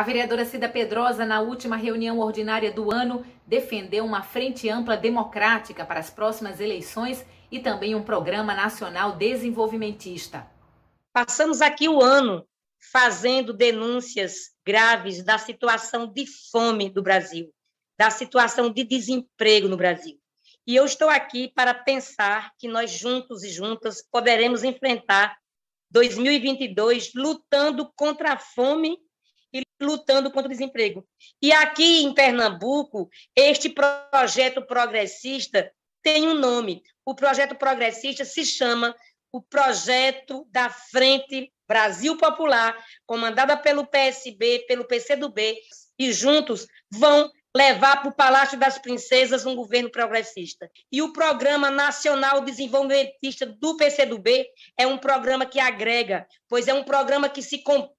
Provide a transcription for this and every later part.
A vereadora Cida Pedrosa, na última reunião ordinária do ano, defendeu uma frente ampla democrática para as próximas eleições e também um programa nacional desenvolvimentista. Passamos aqui o ano fazendo denúncias graves da situação de fome do Brasil, da situação de desemprego no Brasil. E eu estou aqui para pensar que nós juntos e juntas poderemos enfrentar 2022 lutando contra a fome e lutando contra o desemprego. E aqui em Pernambuco, este projeto progressista tem um nome. O projeto progressista se chama o Projeto da Frente Brasil Popular, comandada pelo PSB, pelo PCdoB, e juntos vão levar para o Palácio das Princesas um governo progressista. E o Programa Nacional Desenvolvimentista do PCdoB é um programa que agrega, pois é um programa que se compõe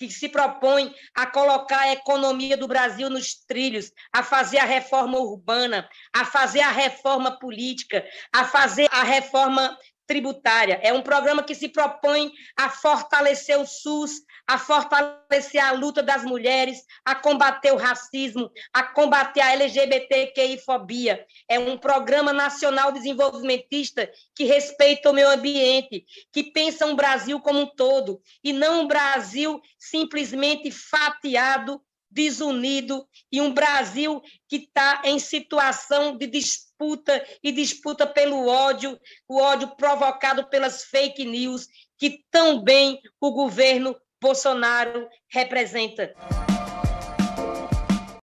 que se propõe a colocar a economia do Brasil nos trilhos, a fazer a reforma urbana, a fazer a reforma política, a fazer a reforma tributária. É um programa que se propõe a fortalecer o SUS, a fortalecer a luta das mulheres, a combater o racismo, a combater a LGBTQI-fobia. É um programa nacional desenvolvimentista que respeita o meio ambiente, que pensa um Brasil como um todo, e não um Brasil simplesmente fatiado desunido e um Brasil que está em situação de disputa e disputa pelo ódio, o ódio provocado pelas fake news que tão bem o governo Bolsonaro representa.